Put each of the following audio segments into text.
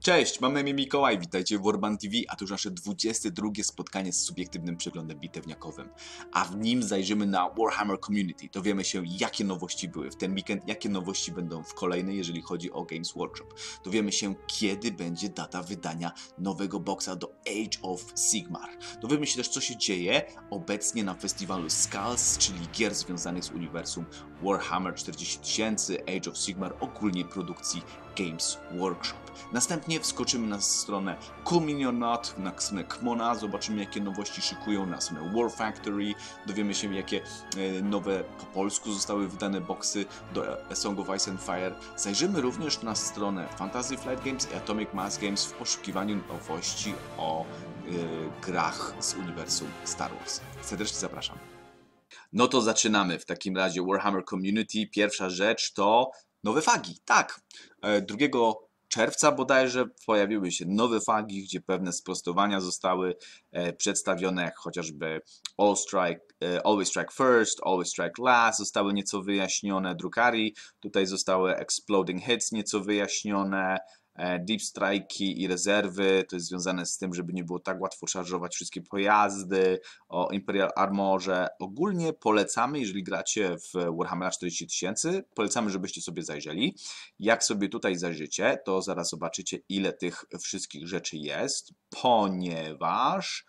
Cześć, mam na imię Mikołaj, witajcie w Urban TV, a to już nasze 22 spotkanie z subiektywnym przeglądem bitewniakowym. A w nim zajrzymy na Warhammer Community, dowiemy się jakie nowości były w ten weekend, jakie nowości będą w kolejny, jeżeli chodzi o Games Workshop. Dowiemy się kiedy będzie data wydania nowego boxa do Age of Sigmar. Dowiemy się też co się dzieje obecnie na festiwalu Skulls, czyli gier związanych z uniwersum Warhammer 40 000, Age of Sigmar, ogólnie produkcji Games Workshop. Następnie wskoczymy na stronę Communionat, na Kmona, zobaczymy jakie nowości szykują na stronę War Factory, dowiemy się jakie e, nowe po polsku zostały wydane boxy do A Song of Ice and Fire. Zajrzymy również na stronę Fantasy Flight Games i Atomic Mass Games w poszukiwaniu nowości o yy, grach z uniwersum Star Wars. Serdecznie zapraszam. No to zaczynamy w takim razie Warhammer Community. Pierwsza rzecz to nowe fagi. Tak, 2 e, czerwca bodajże pojawiły się nowe fagi, gdzie pewne sprostowania zostały e, przedstawione, jak chociażby all strike, e, Always Strike First, Always Strike Last, zostały nieco wyjaśnione Drukari, tutaj zostały Exploding Hits nieco wyjaśnione, E, deep strike i rezerwy, to jest związane z tym, żeby nie było tak łatwo szarżować wszystkie pojazdy, o Imperial Armorze. Ogólnie polecamy, jeżeli gracie w Warhammera 40 tysięcy, polecamy, żebyście sobie zajrzeli. Jak sobie tutaj zajrzycie, to zaraz zobaczycie, ile tych wszystkich rzeczy jest, ponieważ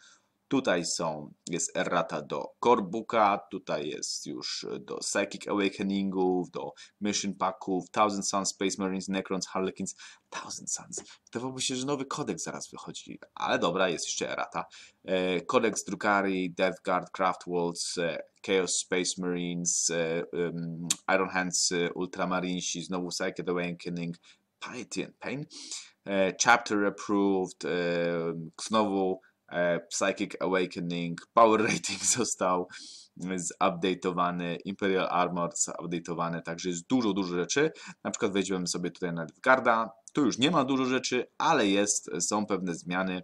Tutaj są, jest errata do Korbuka, tutaj jest już do Psychic Awakeningów, do Mission Packów, Thousand Suns, Space Marines, Necrons, Harlequins, Thousand Suns. Wydawałoby się, że nowy kodeks zaraz wychodzi, ale dobra, jest jeszcze errata. E, kodeks Drukarii, Death Guard, Craft Worlds, e, Chaos Space Marines, e, um, Iron Hands, e, Ultramarinesi, znowu Psychic Awakening, Piety and Pain, e, Chapter Approved, e, znowu E, Psychic Awakening, Power Rating został zupdate'owany, Imperial Armor zupdate'owany, także jest dużo, dużo rzeczy. Na przykład wejdziemy sobie tutaj na Edgarda, tu już nie ma dużo rzeczy, ale jest, są pewne zmiany,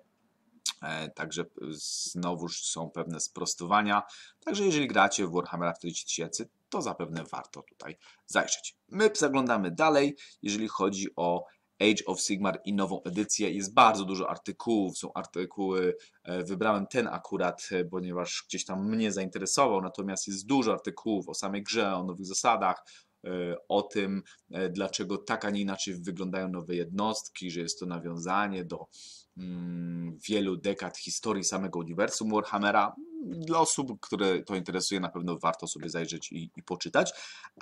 e, Także znowuż są pewne sprostowania. Także jeżeli gracie w Warhammera 4000, to zapewne warto tutaj zajrzeć. My zaglądamy dalej, jeżeli chodzi o Age of Sigmar i nową edycję. Jest bardzo dużo artykułów, są artykuły, e, wybrałem ten akurat, e, ponieważ gdzieś tam mnie zainteresował, natomiast jest dużo artykułów o samej grze, o nowych zasadach, e, o tym, dlaczego tak, a nie inaczej wyglądają nowe jednostki, że jest to nawiązanie do mm, wielu dekad historii samego uniwersum Warhammera. Dla osób, które to interesuje, na pewno warto sobie zajrzeć i, i poczytać.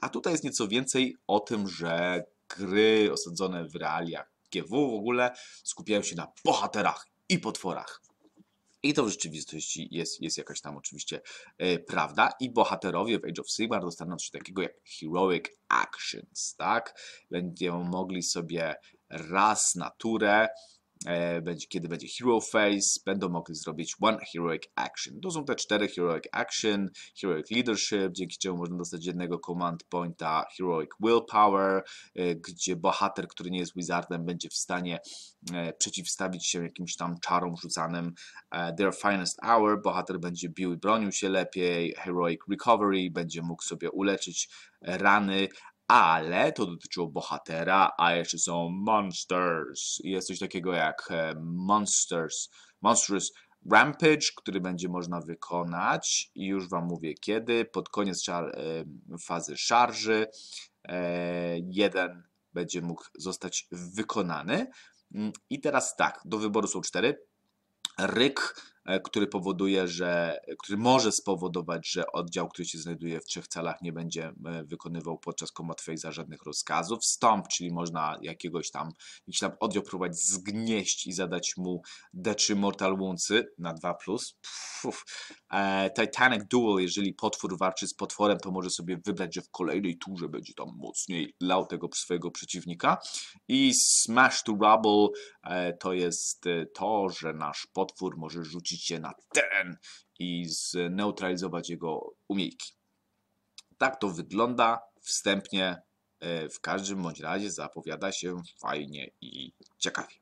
A tutaj jest nieco więcej o tym, że gry osadzone w realiach GW w ogóle skupiają się na bohaterach i potworach. I to w rzeczywistości jest, jest jakaś tam oczywiście yy, prawda. I bohaterowie w Age of Sigmar dostaną coś takiego jak Heroic Actions, tak? Będą mogli sobie raz naturę E, będzie, kiedy będzie Hero Phase, będą mogli zrobić One Heroic Action. To są te cztery Heroic Action, Heroic Leadership, dzięki czemu można dostać jednego Command Pointa, Heroic Willpower, e, gdzie bohater, który nie jest Wizardem, będzie w stanie e, przeciwstawić się jakimś tam czarom rzucanym. Their Finest Hour, bohater będzie bił i bronił się lepiej. Heroic Recovery, będzie mógł sobie uleczyć rany, ale to dotyczyło bohatera, a jeszcze są Monsters. Jest coś takiego jak e, Monsters, Monstrous Rampage, który będzie można wykonać i już Wam mówię kiedy. Pod koniec szar e, fazy szarży e, jeden będzie mógł zostać wykonany. Mm, I teraz tak, do wyboru są cztery. Ryk, E, który powoduje, że, który może spowodować, że oddział, który się znajduje w trzech celach, nie będzie e, wykonywał podczas komatwejza żadnych rozkazów. Stomp, czyli można jakiegoś tam, jakiś tam oddział próbować zgnieść i zadać mu D3 Mortal Woundsy na 2+. Pff, e, Titanic Duel, jeżeli potwór walczy z potworem, to może sobie wybrać, że w kolejnej turze będzie tam mocniej lał tego swojego przeciwnika. I Smash to Rubble to jest to, że nasz potwór może rzucić na teren i zneutralizować jego umiejki. Tak to wygląda wstępnie. E, w każdym bądź razie zapowiada się fajnie i ciekawie.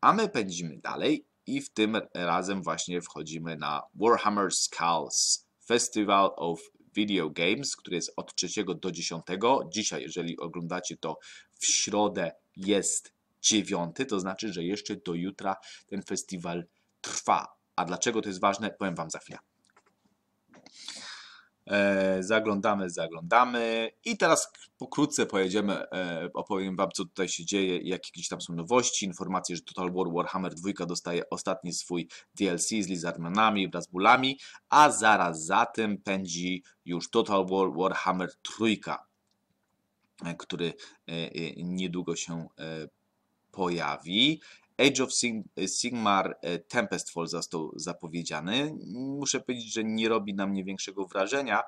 A my pędzimy dalej i w tym razem właśnie wchodzimy na Warhammer Skulls Festival of Video Games, który jest od 3 do 10. Dzisiaj, jeżeli oglądacie to w środę, jest 9, to znaczy, że jeszcze do jutra ten festiwal trwa. A dlaczego to jest ważne, powiem Wam za chwilę. E, zaglądamy, zaglądamy i teraz pokrótce pojedziemy, e, opowiem Wam, co tutaj się dzieje i jakie gdzieś tam są nowości, informacje, że Total War Warhammer 2 dostaje ostatni swój DLC z Lizardmanami wraz z Bulami, a zaraz za tym pędzi już Total War Warhammer 3, e, który e, e, niedługo się e, pojawi. Age of Sigmar e, Tempestfall został zapowiedziany. Muszę powiedzieć, że nie robi na mnie większego wrażenia.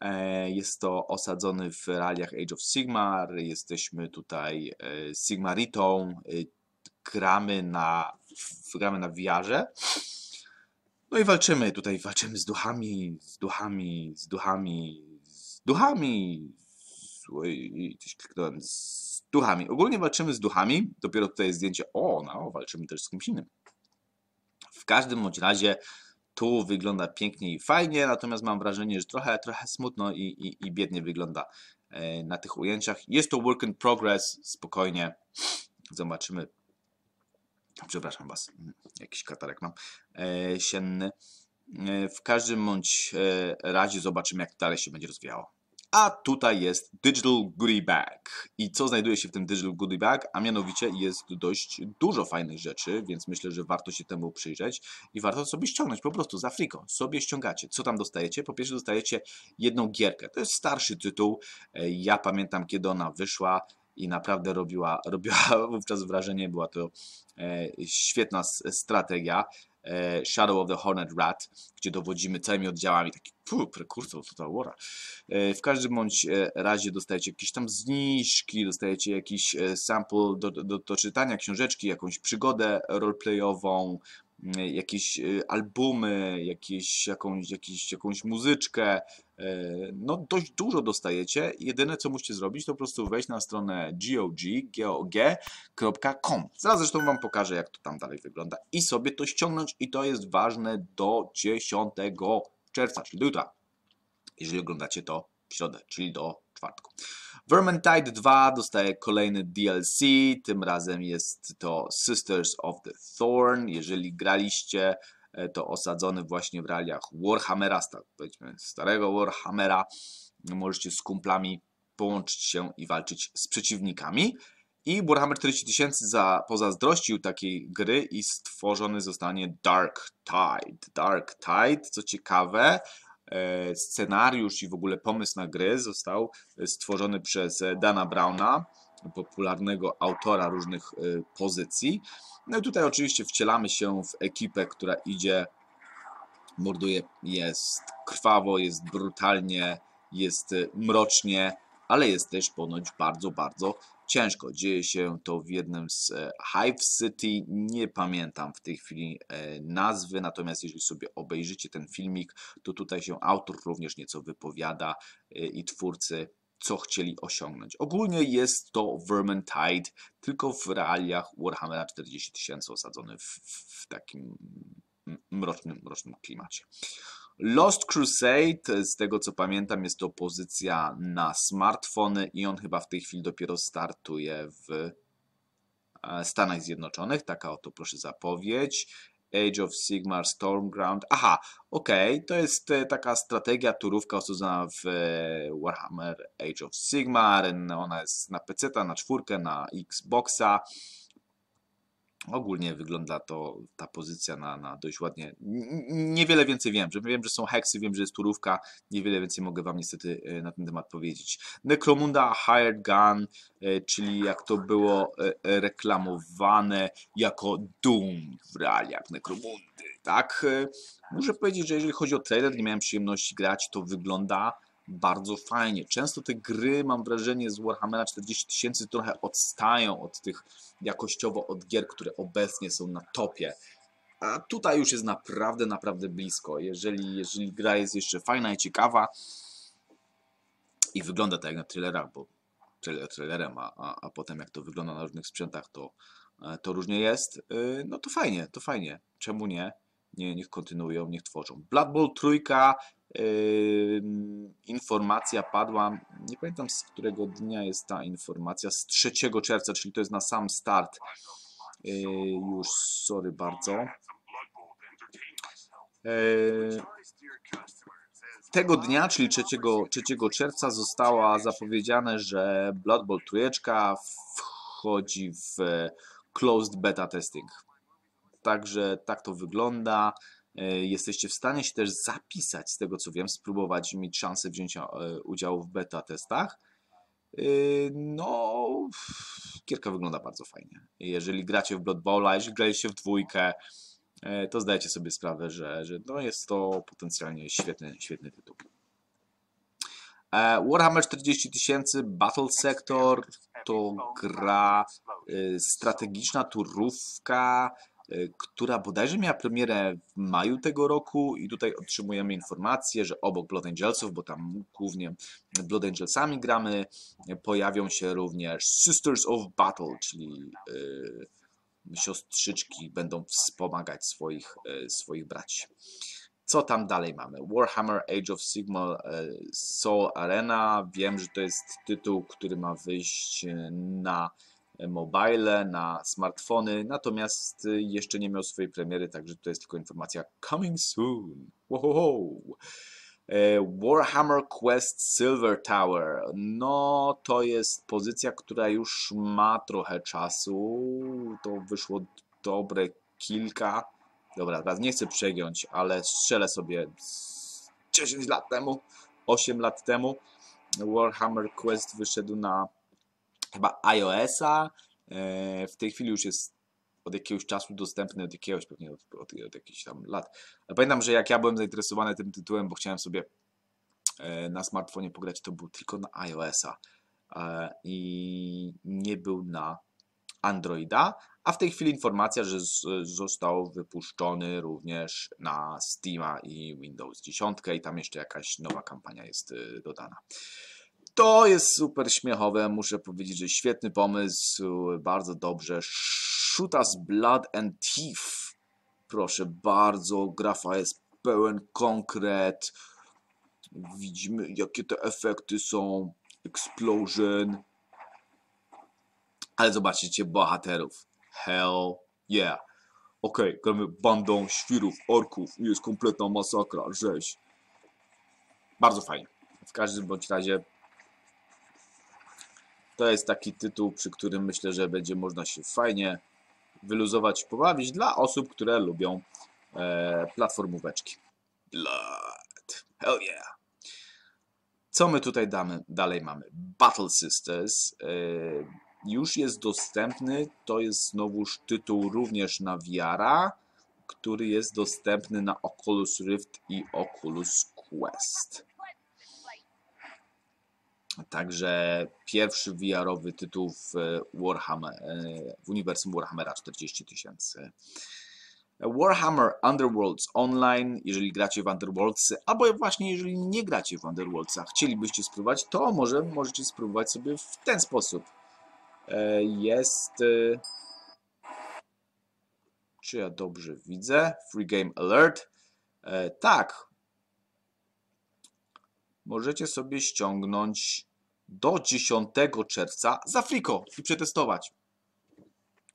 E, jest to osadzony w realiach Age of Sigmar. Jesteśmy tutaj e, Sigmaritą. Gramy na, gramy na wiarze. No i walczymy tutaj, walczymy z duchami, z duchami, z duchami, z duchami. Oj, coś kliknąłem. Z duchami. Ogólnie walczymy z duchami, dopiero tutaj jest zdjęcie, o, no, walczymy też z kimś innym. W każdym bądź razie tu wygląda pięknie i fajnie, natomiast mam wrażenie, że trochę, trochę smutno i, i, i biednie wygląda e, na tych ujęciach. Jest to work in progress, spokojnie, zobaczymy. Przepraszam Was, jakiś katarek mam, e, sienny. E, w każdym bądź razie zobaczymy, jak dalej się będzie rozwijało a tutaj jest Digital Goodie Bag. I co znajduje się w tym Digital Goodie Bag? A mianowicie jest dość dużo fajnych rzeczy, więc myślę, że warto się temu przyjrzeć i warto sobie ściągnąć po prostu za friko. Sobie ściągacie. Co tam dostajecie? Po pierwsze dostajecie jedną gierkę. To jest starszy tytuł. E, ja pamiętam, kiedy ona wyszła i naprawdę robiła, robiła wówczas wrażenie. Była to e, świetna strategia. E, Shadow of the Hornet Rat, gdzie dowodzimy całymi oddziałami, taki prekursor Total War. E, w każdym bądź e, razie dostajecie jakieś tam zniżki, dostajecie jakiś sample do, do, do czytania, książeczki, jakąś przygodę roleplayową, jakieś y, albumy, jakieś, jakąś, jakieś, jakąś muzyczkę. E, no, dość dużo dostajecie. Jedyne, co musicie zrobić, to po prostu wejść na stronę gog.com. Zaraz zresztą Wam pokażę, jak to tam dalej wygląda i sobie to ściągnąć i to jest ważne do 10 czerwca, czyli do jutra, jeżeli oglądacie to w środę, czyli do czwartku. Vermintide 2 dostaje kolejny DLC, tym razem jest to Sisters of the Thorn. Jeżeli graliście, e, to osadzony właśnie w realiach Warhammera, powiedzmy starego Warhammera, możecie z kumplami połączyć się i walczyć z przeciwnikami. I Warhammer 40 000 pozazdrościł takiej gry i stworzony zostanie Dark Tide. Dark Tide, co ciekawe, E, scenariusz i w ogóle pomysł na gry został e, stworzony przez e, Dana Browna, popularnego autora różnych pozycji. No i tutaj oczywiście wcielamy się w ekipę, która idzie, morduje, jest krwawo, jest brutalnie, jest mrocznie, ale jest też ponoć bardzo, bardzo Ciężko dzieje się to w jednym z e, Hive City. Nie pamiętam w tej chwili e, nazwy, natomiast jeżeli sobie obejrzycie ten filmik, to tutaj się autor również nieco wypowiada e, i twórcy co chcieli osiągnąć. Ogólnie jest to Vermintide, tylko w realiach Warhammera 40 tysięcy osadzony w, w takim mrocznym, mrocznym klimacie. Lost Crusade, z tego co pamiętam, jest to pozycja na smartfony i on chyba w tej chwili dopiero startuje w e, Stanach Zjednoczonych. Taka oto proszę zapowiedź. Age of Sigmar, Stormground. Aha, okej, okay. to jest e, taka strategia turówka osadzona w e, Warhammer Age of Sigmar. Ona jest na PC, na czwórkę, na Xboxa. Ogólnie wygląda to, ta pozycja na, na dość ładnie. Niewiele więcej wiem, że wiem, że są heksy, wiem, że jest turówka, niewiele więcej mogę Wam niestety e, na ten temat powiedzieć. Necromunda Hired Gun, e, czyli jak to było e, reklamowane jako Doom w realiach Necromundy, tak? Muszę powiedzieć, że jeżeli chodzi o trailer, nie miałem przyjemności grać, to wygląda bardzo fajnie. Często te gry, mam wrażenie, z Warhammera 40 tysięcy trochę odstają od tych jakościowo od gier, które obecnie są na topie. A tutaj już jest naprawdę, naprawdę blisko. Jeżeli, jeżeli gra jest jeszcze fajna i ciekawa i wygląda tak jak na thrillerach, bo trailer trailerem, a, a, a potem jak to wygląda na różnych sprzętach, to, e, to różnie jest, y, no to fajnie, to fajnie. Czemu nie? nie? Niech kontynuują, niech tworzą. Blood Bowl trójka informacja padła, nie pamiętam z którego dnia jest ta informacja, z 3 czerwca, czyli to jest na sam start. Y, już, sorry bardzo. Y, tego dnia, czyli 3, 3 czerwca, została zapowiedziane, że Blood Bowl trójeczka wchodzi w e, closed beta testing. Także tak to wygląda. E, jesteście w stanie się też zapisać, z tego co wiem, spróbować mieć szansę wzięcia e, udziału w beta testach. E, no, kierka wygląda bardzo fajnie. Jeżeli gracie w Blood a jeżeli graliście w dwójkę, to zdajecie sobie sprawę, że, że no jest to potencjalnie świetny, świetny tytuł. Warhammer 40 tysięcy, Battle Sector to gra strategiczna turówka E, która bodajże miała premierę w maju tego roku i tutaj otrzymujemy informację, że obok Blood Angelsów, bo tam głównie Blood Angelsami gramy, pojawią się również Sisters of Battle, czyli yy, siostrzyczki będą wspomagać swoich, yy, swoich braci. Co tam dalej mamy? Warhammer Age of Sigma yy, Soul Arena. Wiem, że to jest tytuł, który ma wyjść na mobile, na smartfony, natomiast y, jeszcze nie miał swojej premiery, także to jest tylko informacja coming soon. Wohoho. E, Warhammer Quest Silver Tower. No, to jest pozycja, która już ma trochę czasu. To wyszło dobre kilka. Dobra, teraz nie chcę przegiąć, ale strzelę sobie 10 lat temu, 8 lat temu. Warhammer Quest wyszedł na chyba iOS-a. E, w tej chwili już jest od jakiegoś czasu dostępny, od jakiegoś pewnie od, od, od jakichś tam lat. Ale pamiętam, że jak ja byłem zainteresowany tym tytułem, bo chciałem sobie e, na smartfonie pograć, to był tylko na iOS-a e, i nie był na Androida, a w tej chwili informacja, że został wypuszczony również na Steama i Windows 10 i tam jeszcze jakaś nowa kampania jest dodana to jest super śmiechowe. Muszę powiedzieć, że świetny pomysł, bardzo dobrze. Shoot us Blood and teeth, Proszę bardzo, grafa jest pełen konkret. Widzimy, jakie te efekty są. Explosion. Ale zobaczycie bohaterów. Hell yeah. Ok, gramy bandą świrów, orków. Jest kompletna masakra, rzeź. Bardzo fajnie. W każdym bądź razie to jest taki tytuł, przy którym myślę, że będzie można się fajnie wyluzować, pobawić dla osób, które lubią e, platformóweczki. Blood. Hell yeah. Co my tutaj damy, dalej mamy? Battle Sisters. E, już jest dostępny. To jest znowuż tytuł również na wiara, który jest dostępny na Oculus Rift i Oculus Quest. Także pierwszy VR-owy tytuł w, Warhammer, e, w uniwersum Warhammera 40 tysięcy. Warhammer Underworlds Online, jeżeli gracie w Underworlds, albo właśnie jeżeli nie gracie w a chcielibyście spróbować, to może możecie spróbować sobie w ten sposób. E, jest... E, czy ja dobrze widzę? Free Game Alert. Tak, możecie sobie ściągnąć do 10 czerwca za Afriko i przetestować.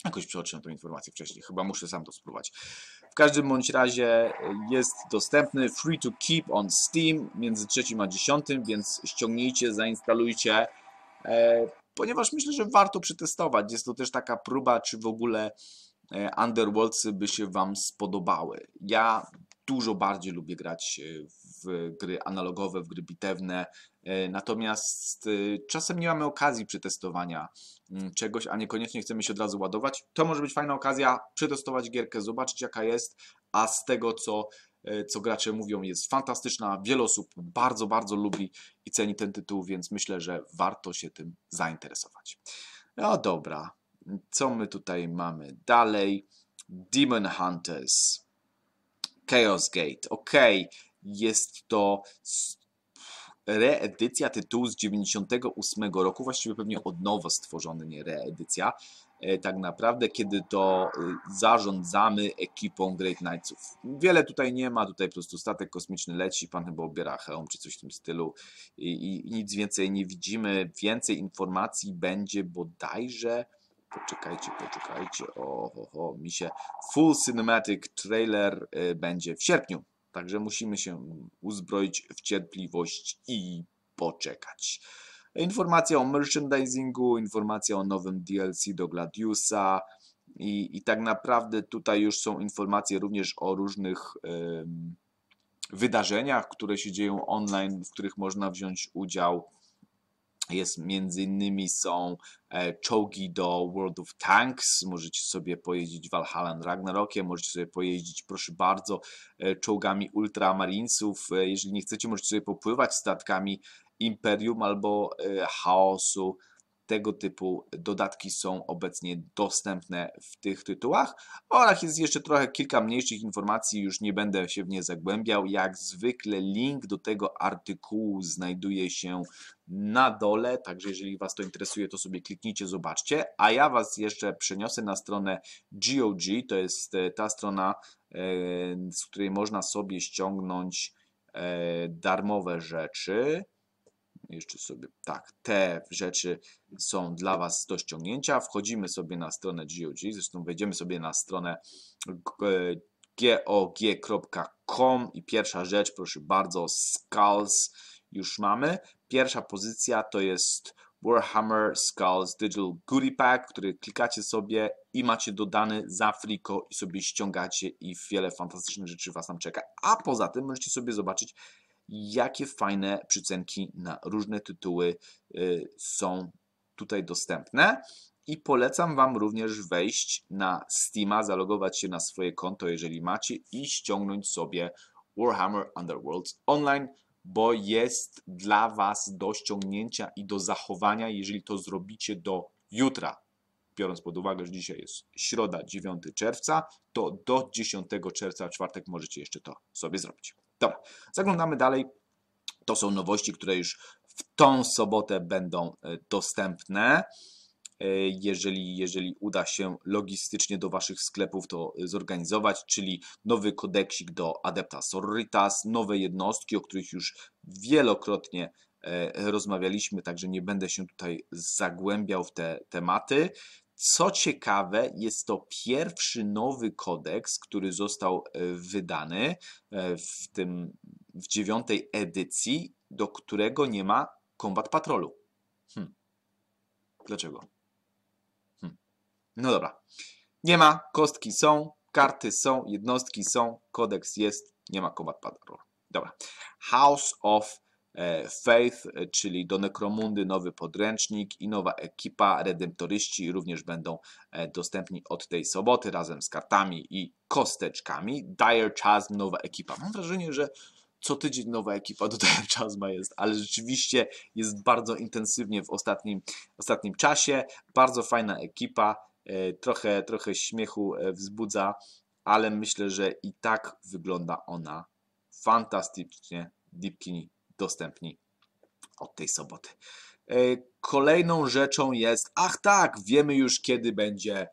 Jakoś przeoczyłem tę informację wcześniej, chyba muszę sam to spróbować. W każdym bądź razie jest dostępny free to keep on Steam między 3 a 10, więc ściągnijcie, zainstalujcie, e, ponieważ myślę, że warto przetestować. Jest to też taka próba, czy w ogóle e, Underworldsy by się Wam spodobały. Ja dużo bardziej lubię grać e, w gry analogowe, w gry bitewne. E, natomiast e, czasem nie mamy okazji przetestowania mm, czegoś, a niekoniecznie chcemy się od razu ładować. To może być fajna okazja przetestować gierkę, zobaczyć jaka jest, a z tego co e, co gracze mówią, jest fantastyczna. Wiele osób bardzo, bardzo lubi i ceni ten tytuł, więc myślę, że warto się tym zainteresować. No dobra, co my tutaj mamy dalej? Demon Hunters. Chaos Gate. Okej, okay. Jest to reedycja tytułu z 98 roku, właściwie pewnie od nowa stworzony, nie reedycja. E, tak naprawdę, kiedy to y, zarządzamy ekipą Great Knightsów. Wiele tutaj nie ma, tutaj po prostu statek kosmiczny leci, pan chyba obiera hełm czy coś w tym stylu i, i nic więcej nie widzimy. Więcej informacji będzie bodajże. Poczekajcie, poczekajcie. O, ho, ho, mi się. Full Cinematic Trailer y, będzie w sierpniu Także musimy się uzbroić w cierpliwość i poczekać. Informacja o merchandisingu, informacja o nowym DLC do Gladiusa i, i tak naprawdę tutaj już są informacje również o różnych wydarzeniach, które się dzieją online, w których można wziąć udział jest między innymi są e, czołgi do World of Tanks, możecie sobie pojeździć Valhalla Ragnarokiem, możecie sobie pojeździć, proszę bardzo, e, czołgami Ultramarinesów, e, jeżeli nie chcecie, możecie sobie popływać statkami Imperium albo Chaosu, tego typu dodatki są obecnie dostępne w tych tytułach oraz jest jeszcze trochę kilka mniejszych informacji, już nie będę się w nie zagłębiał. Jak zwykle link do tego artykułu znajduje się na dole, także jeżeli Was to interesuje, to sobie kliknijcie, zobaczcie, a ja Was jeszcze przeniosę na stronę GOG, to jest e, ta strona, e, z której można sobie ściągnąć e, darmowe rzeczy jeszcze sobie tak, te rzeczy są dla Was do ściągnięcia. Wchodzimy sobie na stronę GOG, zresztą wejdziemy sobie na stronę gog.com e, i pierwsza rzecz, proszę bardzo, Skulls już mamy. Pierwsza pozycja to jest Warhammer Skulls Digital Goodie Pack, który klikacie sobie i macie dodany za friko i sobie ściągacie i wiele fantastycznych rzeczy Was tam czeka. A poza tym możecie sobie zobaczyć jakie fajne przycenki na różne tytuły y, są tutaj dostępne. I polecam Wam również wejść na Steama, zalogować się na swoje konto, jeżeli macie, i ściągnąć sobie Warhammer Underworld Online, bo jest dla Was do ściągnięcia i do zachowania, jeżeli to zrobicie do jutra. Biorąc pod uwagę, że dzisiaj jest środa, 9 czerwca, to do 10 czerwca, czwartek, możecie jeszcze to sobie zrobić. Dobra, zaglądamy dalej. To są nowości, które już w tą sobotę będą e, dostępne. E, jeżeli, jeżeli uda się logistycznie do Waszych sklepów to e, zorganizować, czyli nowy kodeksik do Adepta Sororitas, nowe jednostki, o których już wielokrotnie rozmawialiśmy, także nie będę się tutaj zagłębiał w te tematy. Co ciekawe, jest to pierwszy nowy kodeks, który został e, wydany e, w tym w dziewiątej edycji, do którego nie ma Combat Patrolu. Hmm. Dlaczego? Hmm. No dobra. Nie ma, kostki są, karty są, jednostki są, kodeks jest, nie ma Combat Patrolu. Dobra. House of E, Faith, e, czyli do Nekromundy nowy podręcznik i nowa ekipa redemptoryści również będą e, dostępni od tej soboty razem z kartami i kosteczkami. Dire Chasm, nowa ekipa. Mam wrażenie, że co tydzień nowa ekipa do Dire Chasma jest, ale rzeczywiście jest bardzo intensywnie w ostatnim, ostatnim czasie. Bardzo fajna ekipa, trochę, trochę śmiechu wzbudza, ale myślę, że i tak wygląda ona fantastycznie. Deepkini dostępni od tej soboty. E, kolejną rzeczą jest, ach tak, wiemy już kiedy będzie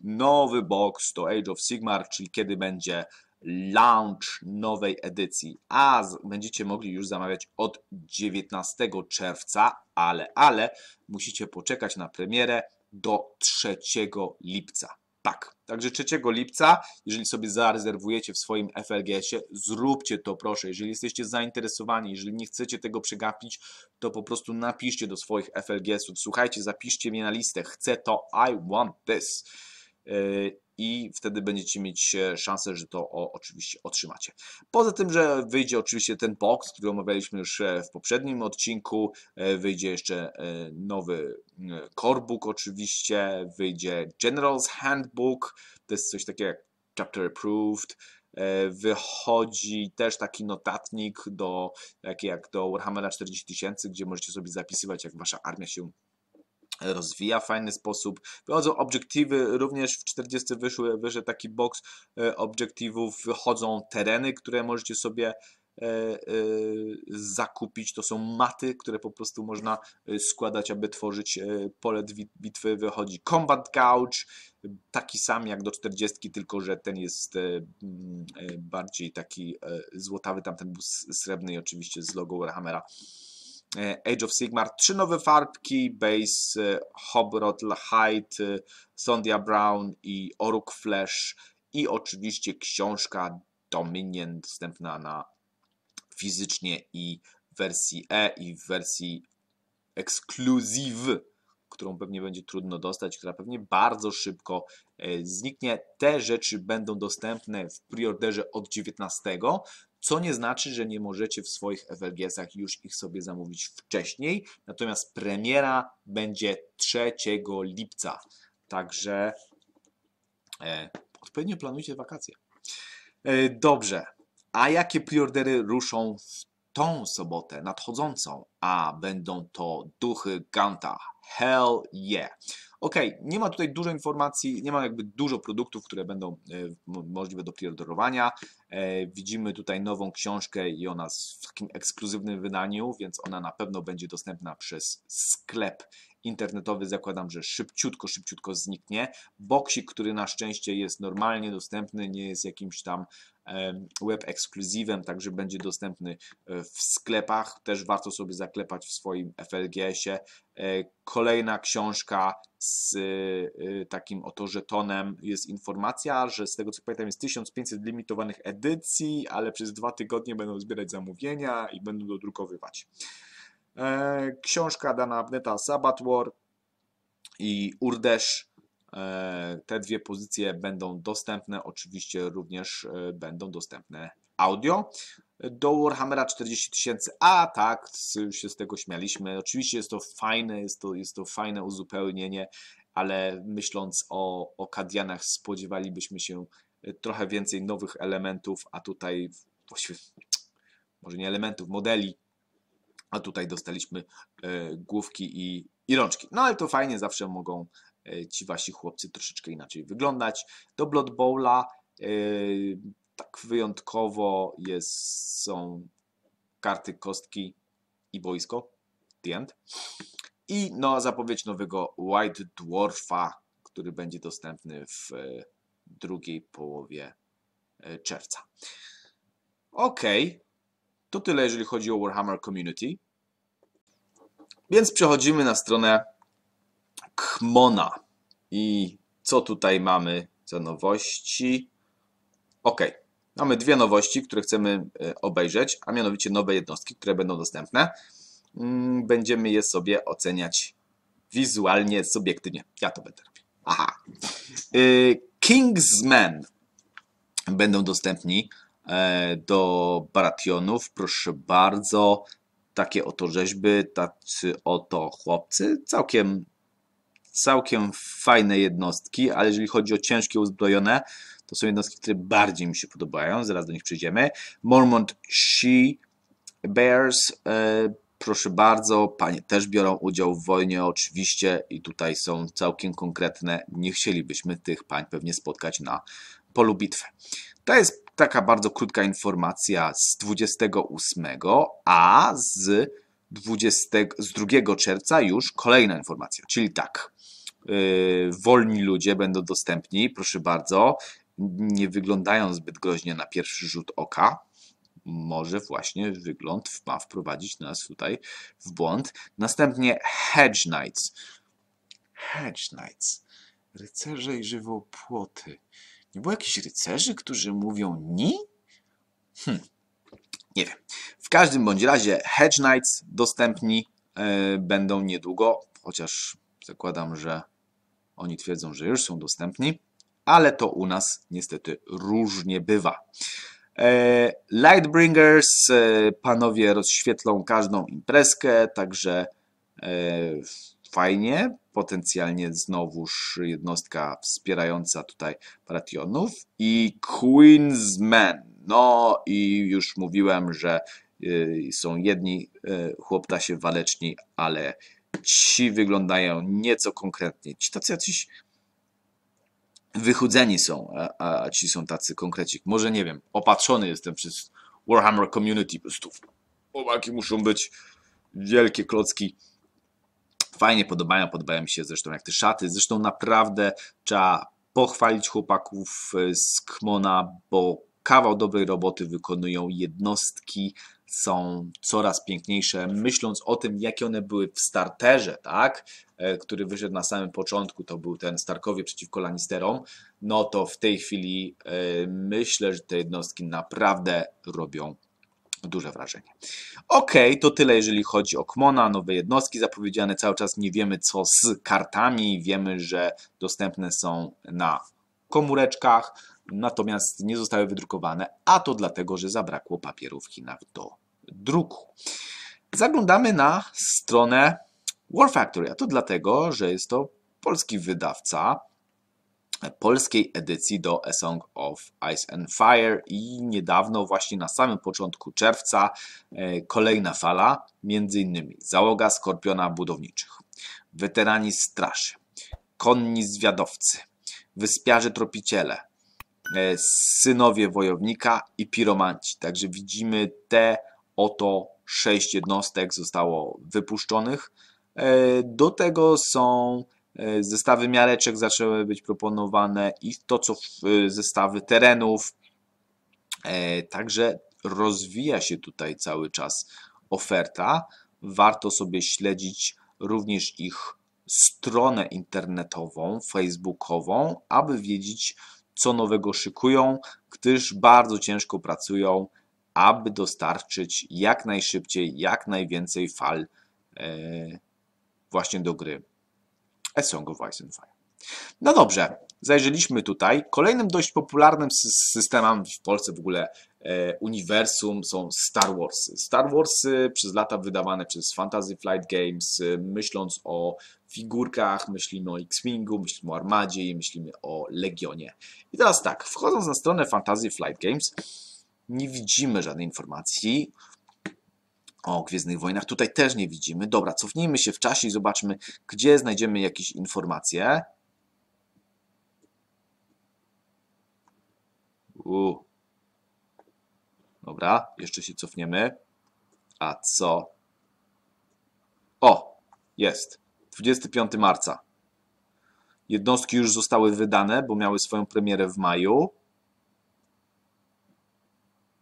nowy box to Age of Sigmar, czyli kiedy będzie launch nowej edycji, a będziecie mogli już zamawiać od 19 czerwca, ale, ale musicie poczekać na premierę do 3 lipca tak. Także 3 lipca, jeżeli sobie zarezerwujecie w swoim FLGS-ie, zróbcie to proszę. Jeżeli jesteście zainteresowani, jeżeli nie chcecie tego przegapić, to po prostu napiszcie do swoich FLGS-ów. Słuchajcie, zapiszcie mnie na listę. Chcę to, I want this. Y, i wtedy będziecie mieć e, szansę, że to oczywiście otrzymacie. Poza tym, że wyjdzie oczywiście ten box, który omawialiśmy już e, w poprzednim odcinku, e, wyjdzie jeszcze nowy corebook oczywiście, wyjdzie General's Handbook, to jest coś takiego jak Chapter Approved, wychodzi też taki notatnik do, taki jak do Warhammera 40 tysięcy, gdzie możecie sobie zapisywać, jak wasza armia się rozwija w fajny sposób. Wychodzą obiektywy, również w 40 wyszły, wyszedł taki box e, obiektywów, wychodzą tereny, które możecie sobie e, e, zakupić. To są maty, które po prostu można składać, aby tworzyć pole bitwy. Wychodzi Combat Couch, taki sam jak do 40, tylko że ten jest mm, bardziej taki złotawy, tamten był srebrny i oczywiście z logo Warhammera. E, Age of Sigmar, trzy nowe farbki, Base, e, Hobrod, Hyde, Sondia Brown i Oruk Flash i oczywiście książka Dominion dostępna na fizycznie i w wersji E i w wersji Exclusive, którą pewnie będzie trudno dostać, która pewnie bardzo szybko e, zniknie. Te rzeczy będą dostępne w priorderze od 19 co nie znaczy, że nie możecie w swoich FLGS-ach już ich sobie zamówić wcześniej, natomiast premiera będzie 3 lipca, także e, odpowiednio planujcie wakacje. E, dobrze, a jakie priordery ruszą w tą sobotę nadchodzącą, a będą to duchy Ganta. Hell yeah! Ok, nie ma tutaj dużo informacji, nie ma jakby dużo produktów, które będą e, możliwe do preorderowania. E, widzimy tutaj nową książkę i ona w takim ekskluzywnym wydaniu, więc ona na pewno będzie dostępna przez sklep internetowy. Zakładam, że szybciutko, szybciutko zniknie. Boksik, który na szczęście jest normalnie dostępny, nie jest jakimś tam web ekskluzywem, także będzie dostępny e, w sklepach. Też warto sobie zaklepać w swoim FLGS-ie. E, kolejna książka z takim oto żetonem jest informacja, że z tego co pamiętam jest 1500 limitowanych edycji edycji, ale przez dwa tygodnie będą zbierać zamówienia i będą dodrukowywać. E, książka Dana Abneta Sabbath War i Urdesz. E, te dwie pozycje będą dostępne. Oczywiście również e, będą dostępne audio do Warhammera 40 tysięcy, a tak, już się z tego śmialiśmy. Oczywiście jest to fajne, jest to, jest to fajne uzupełnienie, ale myśląc o, o Kadianach spodziewalibyśmy się trochę więcej nowych elementów, a tutaj właściwie, może nie elementów, modeli, a tutaj dostaliśmy e, główki i, i rączki. No ale to fajnie, zawsze mogą e, ci wasi chłopcy troszeczkę inaczej wyglądać. Do Blood Bowla e, tak wyjątkowo jest, są karty, kostki i boisko. The end. I no, zapowiedź nowego White Dwarfa, który będzie dostępny w drugiej połowie e, czerwca. Ok, to tyle jeżeli chodzi o Warhammer Community. Więc przechodzimy na stronę Kmona. I co tutaj mamy za nowości? Ok, mamy dwie nowości, które chcemy e, obejrzeć, a mianowicie nowe jednostki, które będą dostępne. Mm, będziemy je sobie oceniać wizualnie, subiektywnie. Ja to będę robił. Aha. Y, Kingsmen będą dostępni e, do Barationów. Proszę bardzo, takie oto rzeźby, tacy oto chłopcy. Całkiem, całkiem fajne jednostki, ale jeżeli chodzi o ciężkie uzbrojone, to są jednostki, które bardziej mi się podobają. Zaraz do nich przejdziemy. Mormont She Bears e, proszę bardzo, panie też biorą udział w wojnie oczywiście i tutaj są całkiem konkretne, nie chcielibyśmy tych pań pewnie spotkać na polu bitwy. To jest taka bardzo krótka informacja z 28, a z, 20, z 2 czerwca już kolejna informacja, czyli tak. Yy, wolni ludzie będą dostępni, proszę bardzo. Nie wyglądają zbyt groźnie na pierwszy rzut oka, może właśnie wygląd ma wprowadzić nas tutaj w błąd. Następnie Hedge Knights. Hedge Knights. Rycerze i żywopłoty. Nie było jakichś rycerzy, którzy mówią ni? Hm. Nie wiem. W każdym bądź razie Hedge Knights dostępni yy, będą niedługo, chociaż zakładam, że oni twierdzą, że już są dostępni, ale to u nas niestety różnie bywa. E, Lightbringers, e, panowie rozświetlą każdą imprezkę, także e, fajnie, potencjalnie znowuż jednostka wspierająca tutaj Parationów i Queensmen. No i już mówiłem, że są jedni się waleczni, ale ci wyglądają nieco konkretnie. Ci tacy jacyś wychudzeni są, a, a ci są tacy konkrecik. Może nie wiem, opatrzony jestem przez Warhammer Community, po prostu chłopaki muszą być wielkie klocki. Fajnie podobają, podobają mi się zresztą jak te szaty. Zresztą naprawdę trzeba pochwalić chłopaków e, z Kmona, bo kawał dobrej roboty wykonują jednostki są coraz piękniejsze, myśląc o tym, jakie one były w starterze, tak? E, który wyszedł na samym początku, to był ten Starkowie przeciwko Lannisterom, no to w tej chwili e, myślę, że te jednostki naprawdę robią duże wrażenie. Ok, to tyle jeżeli chodzi o Kmona, nowe jednostki zapowiedziane, cały czas nie wiemy co z kartami, wiemy, że dostępne są na komóreczkach, natomiast nie zostały wydrukowane, a to dlatego, że zabrakło papierów w Chinach do druku. Zaglądamy na stronę Warfactory, a to dlatego, że jest to polski wydawca polskiej edycji do A Song of Ice and Fire i niedawno właśnie na samym początku czerwca e, kolejna fala, między innymi załoga Skorpiona Budowniczych, weterani straży, konni zwiadowcy, wyspiarze tropiciele, e, synowie wojownika i piromanci. Także widzimy te Oto 6 jednostek zostało wypuszczonych. E, do tego są e, zestawy miareczek zaczęły być proponowane i to co e, zestawy terenów. Także rozwija się tutaj cały czas oferta. Warto sobie śledzić również ich stronę internetową, facebookową, aby wiedzieć co nowego szykują, gdyż bardzo ciężko pracują aby dostarczyć jak najszybciej, jak najwięcej fal e, właśnie do gry A Song of Ice and Fire. No dobrze, zajrzeliśmy tutaj. Kolejnym dość popularnym systemem w Polsce w ogóle e, uniwersum są Star Warsy. Star Warsy przez lata wydawane przez Fantasy Flight Games, e, myśląc o figurkach, myślimy o X-Wingu, myślimy o Armadzie i myślimy o Legionie. I teraz tak, wchodząc na stronę Fantasy Flight Games, nie widzimy żadnej informacji o Gwiezdnych Wojnach. Tutaj też nie widzimy. Dobra, cofnijmy się w czasie i zobaczmy, gdzie znajdziemy jakieś informacje. U. Dobra, jeszcze się cofniemy. A co? O, jest. 25 marca. Jednostki już zostały wydane, bo miały swoją premierę w maju.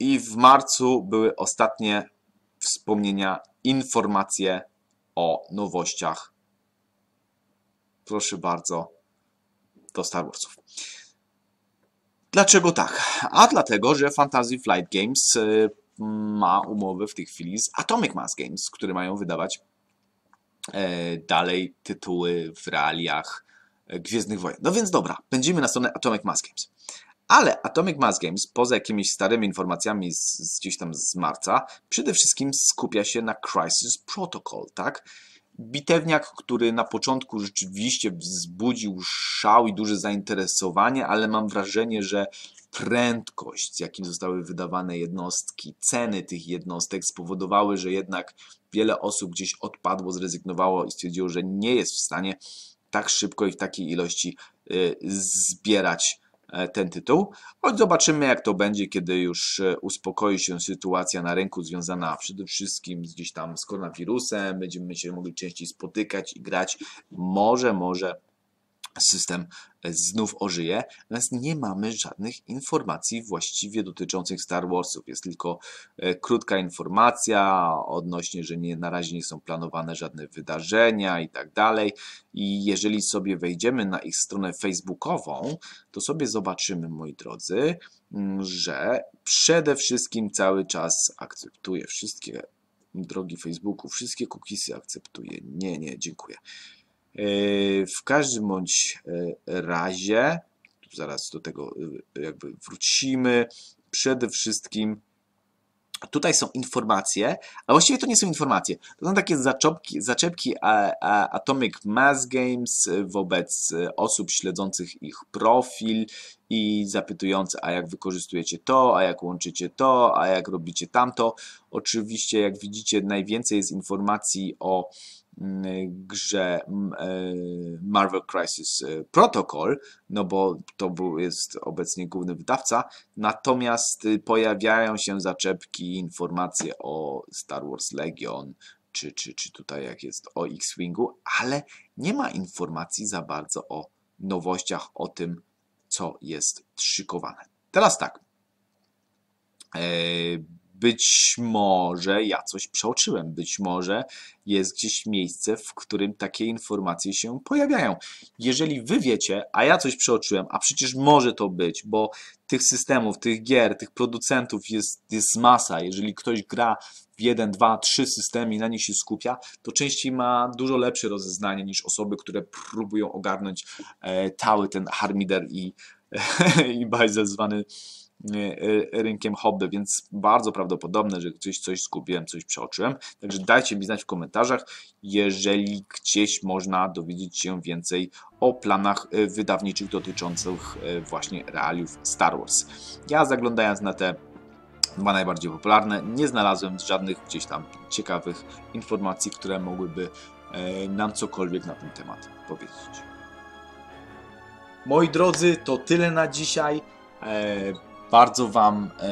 I w marcu były ostatnie wspomnienia, informacje o nowościach. Proszę bardzo, do Star Warsów. Dlaczego tak? A dlatego, że Fantasy Flight Games y, ma umowę w tej chwili z Atomic Mass Games, które mają wydawać e, dalej tytuły w realiach e, Gwiezdnych Wojen. No więc dobra, będziemy na stronę Atomic Mass Games. Ale Atomic Mass Games, poza jakimiś starymi informacjami z, z gdzieś tam z marca, przede wszystkim skupia się na Crisis Protocol, tak? Bitewniak, który na początku rzeczywiście wzbudził szał i duże zainteresowanie, ale mam wrażenie, że prędkość, z jakim zostały wydawane jednostki, ceny tych jednostek spowodowały, że jednak wiele osób gdzieś odpadło, zrezygnowało i stwierdziło, że nie jest w stanie tak szybko i w takiej ilości y, zbierać E, ten tytuł. Choć zobaczymy, jak to będzie, kiedy już e, uspokoi się sytuacja na rynku związana przede wszystkim z, gdzieś tam z koronawirusem. Będziemy się mogli częściej spotykać i grać. Może, może system e, znów ożyje, natomiast nie mamy żadnych informacji właściwie dotyczących Star Warsów. Jest tylko e, krótka informacja odnośnie, że nie, na razie nie są planowane żadne wydarzenia i tak dalej. I jeżeli sobie wejdziemy na ich stronę facebookową, to sobie zobaczymy, moi drodzy, mm, że przede wszystkim cały czas akceptuje wszystkie drogi Facebooku, wszystkie cookiesy akceptuje. Nie, nie, dziękuję. E, w każdym bądź e, razie, zaraz do tego e, jakby wrócimy, przede wszystkim tutaj są informacje, a właściwie to nie są informacje, to są takie zaczepki, zaczepki Atomic Mass Games wobec osób śledzących ich profil i zapytujące, a jak wykorzystujecie to, a jak łączycie to, a jak robicie tamto. Oczywiście, jak widzicie, najwięcej jest informacji o Mm, y, grze mm, e, Marvel Crisis e, Protocol, no bo to był, jest obecnie główny wydawca, natomiast y, pojawiają się zaczepki, informacje o Star Wars Legion, czy, czy, czy tutaj jak jest o X-Wingu, ale nie ma informacji za bardzo o nowościach, o tym, co jest szykowane. Teraz tak. Eee, być może ja coś przeoczyłem, być może jest gdzieś miejsce, w którym takie informacje się pojawiają. Jeżeli wy wiecie, a ja coś przeoczyłem, a przecież może to być, bo tych systemów, tych gier, tych producentów jest, jest masa. Jeżeli ktoś gra w jeden, dwa, trzy systemy i na nich się skupia, to częściej ma dużo lepsze rozeznanie niż osoby, które próbują ogarnąć e, cały ten harmider i, i bajzel zwany Y, y, rynkiem hobby, więc bardzo prawdopodobne, że gdzieś coś skupiłem, coś przeoczyłem. Także dajcie mi znać w komentarzach, jeżeli gdzieś można dowiedzieć się więcej o planach y, wydawniczych dotyczących właśnie realiów Star Wars. Ja zaglądając na te dwa najbardziej popularne, nie znalazłem żadnych gdzieś tam ciekawych informacji, które mogłyby nam cokolwiek na ten temat powiedzieć. Moi drodzy, to tyle na dzisiaj. E, bardzo Wam e,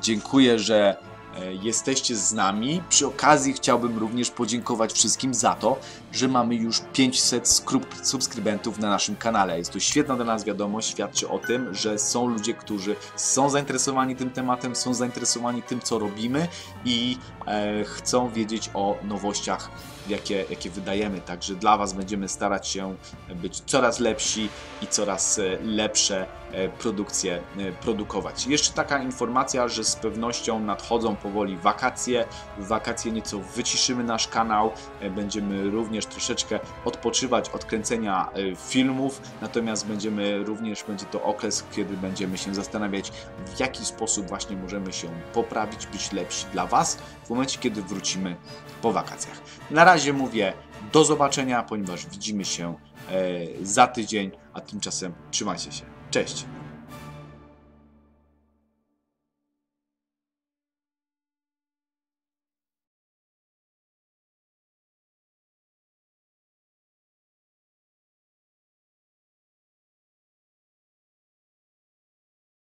dziękuję, że e, jesteście z nami. Przy okazji chciałbym również podziękować wszystkim za to, że mamy już 500 subskrybentów na naszym kanale. Jest to świetna dla nas wiadomość, świadczy o tym, że są ludzie, którzy są zainteresowani tym tematem, są zainteresowani tym, co robimy i e, chcą wiedzieć o nowościach, jakie, jakie wydajemy. Także dla Was będziemy starać się być coraz lepsi i coraz e, lepsze e, produkcje e, produkować. Jeszcze taka informacja, że z pewnością nadchodzą powoli wakacje. W wakacje nieco wyciszymy nasz kanał, będziemy również również troszeczkę odpoczywać od kręcenia e, filmów, natomiast będziemy również, będzie to okres, kiedy będziemy się zastanawiać, w jaki sposób właśnie możemy się poprawić, być lepsi dla Was w momencie, kiedy wrócimy po wakacjach. Na razie mówię do zobaczenia, ponieważ widzimy się e, za tydzień, a tymczasem trzymajcie się. Cześć!